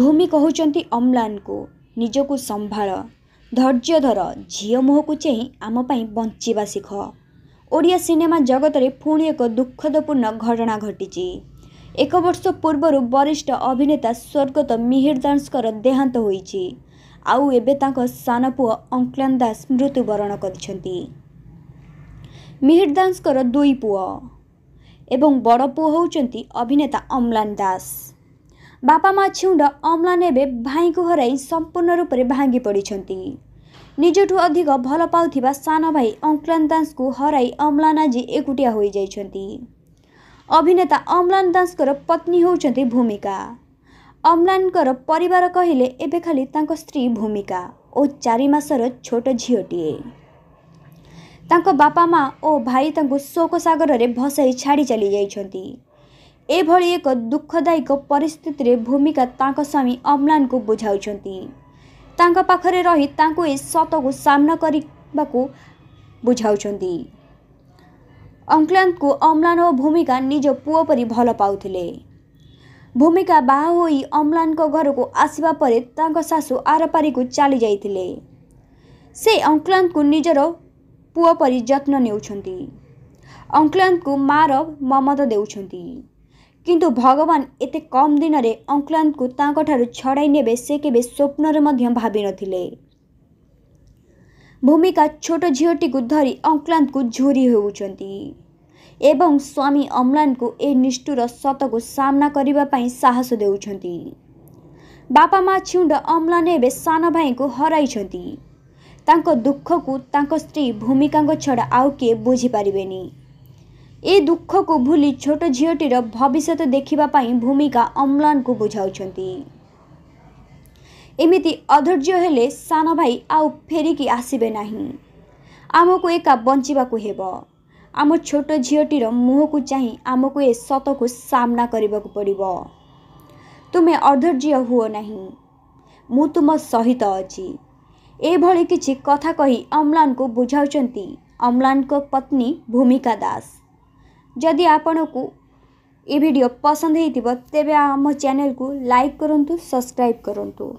ଭୂମି କହୁଛନ୍ତି ଅମ୍ଲାନ୍ଙ୍କୁ ନିଜକୁ ସମ୍ଭାଳ ଧୈର୍ଯ୍ୟ ଧର ଝିଅ ମୁହଁକୁ ଚେହିଁ ଆମ ପାଇଁ ବଞ୍ଚିବା ଶିଖ ଓଡ଼ିଆ ସିନେମା ଜଗତରେ ପୁଣି ଏକ ଦୁଃଖଦପୂର୍ଣ୍ଣ ଘଟଣା ଘଟିଛି ଏକ ବର୍ଷ ପୂର୍ବରୁ ବରିଷ୍ଠ ଅଭିନେତା ସ୍ୱର୍ଗତ ମିହିର ଦାସଙ୍କର ଦେହାନ୍ତ ହୋଇଛି ଆଉ ଏବେ ତାଙ୍କ ସାନ ପୁଅ ଅଙ୍କ୍ଲାନ୍ ଦାସ ମୃତ୍ୟୁବରଣ କରିଛନ୍ତି ମିହିର ଦାସଙ୍କର ଦୁଇ ପୁଅ ଏବଂ ବଡ଼ ପୁଅ ହେଉଛନ୍ତି ଅଭିନେତା ଅମ୍ଲାନ୍ ଦାସ बापाम छेउँड अम्लान् ए भाइ हरै सम्पूर्ण रूपले छन्ति, पडिजु अधिक भल पाइ अङ्कला दासको हरै होइ जाय छन्ति, अभिनेता अम्ला दास पत्नी भूमिका खाली कि स्त्री भूमिका चारि र छोट झिट बाँ हो भाइ त शोकसगर भसै जाय चाहिँ एभरि एक दुःखदयिक परिस्थितिले भूमिका त स्वमी अम्लान् बुझाउँछ पाखेर रहि त सतको सामना बुझाउँछ अङ्कलान्त अम्ला भूमिका निज पु परि पाउथिले भूमिका बाहु अम्ला घरको आसवा जाइथिले से चाहिँ सङ्कलान्तको निजर पु परि जन अलान्त ममत देउँदै କିନ୍ତୁ ଭଗବାନ ଏତେ କମ୍ ଦିନରେ ଅଙ୍କଲାନ୍ଦକୁ ତାଙ୍କଠାରୁ ଛଡ଼ାଇ ନେବେ ସେ କେବେ ସ୍ୱପ୍ନରେ ମଧ୍ୟ ଭାବିନଥିଲେ ଭୂମିକା ଛୋଟ ଝିଅଟିକୁ ଧରି ଅଙ୍କଲାନ୍ଦକୁ ଝୁରି ହେଉଛନ୍ତି ଏବଂ ସ୍ୱାମୀ ଅମ୍ଲାନ୍ଙ୍କୁ ଏହି ନିଷ୍ଠୁର ସତକୁ ସାମ୍ନା କରିବା ପାଇଁ ସାହସ ଦେଉଛନ୍ତି ବାପା ମା' ଛୁଣ୍ଡ ଅମ୍ଲାନ୍ ଏବେ ସାନ ଭାଇଙ୍କୁ ହରାଇଛନ୍ତି ତାଙ୍କ ଦୁଃଖକୁ ତାଙ୍କ ସ୍ତ୍ରୀ ଭୂମିକାଙ୍କ ଛଡ଼ା ଆଉ କିଏ ବୁଝିପାରିବେନି ଏ ଦୁଃଖକୁ ଭୁଲି ଛୋଟ ଝିଅଟିର ଭବିଷ୍ୟତ ଦେଖିବା ପାଇଁ ଭୂମିକା ଅମ୍ଲାନକୁ ବୁଝାଉଛନ୍ତି ଏମିତି ଅଧୈର୍ଯ୍ୟ ହେଲେ ସାନ ଭାଇ ଆଉ ଫେରିକି ଆସିବେ ନାହିଁ ଆମକୁ ଏକା ବଞ୍ଚିବାକୁ ହେବ ଆମ ଛୋଟ ଝିଅଟିର ମୁହଁକୁ ଚାହିଁ ଆମକୁ ଏ ସତକୁ ସାମ୍ନା କରିବାକୁ ପଡ଼ିବ ତୁମେ ଅଧୈର୍ଯ୍ୟ ହୁଅ ନାହିଁ ମୁଁ ତୁମ ସହିତ ଅଛି ଏଭଳି କିଛି କଥା କହି ଅମ୍ଲାନକୁ ବୁଝାଉଛନ୍ତି ଅମ୍ଲାନଙ୍କ ପତ୍ନୀ ଭୂମିକା ଦାସ ଯଦି ଆପଣଙ୍କୁ ଏ ଭିଡ଼ିଓ ପସନ୍ଦ ହେଇଥିବ ତେବେ ଆମ ଚ୍ୟାନେଲ୍କୁ ଲାଇକ୍ କରନ୍ତୁ ସବସ୍କ୍ରାଇବ୍ କରନ୍ତୁ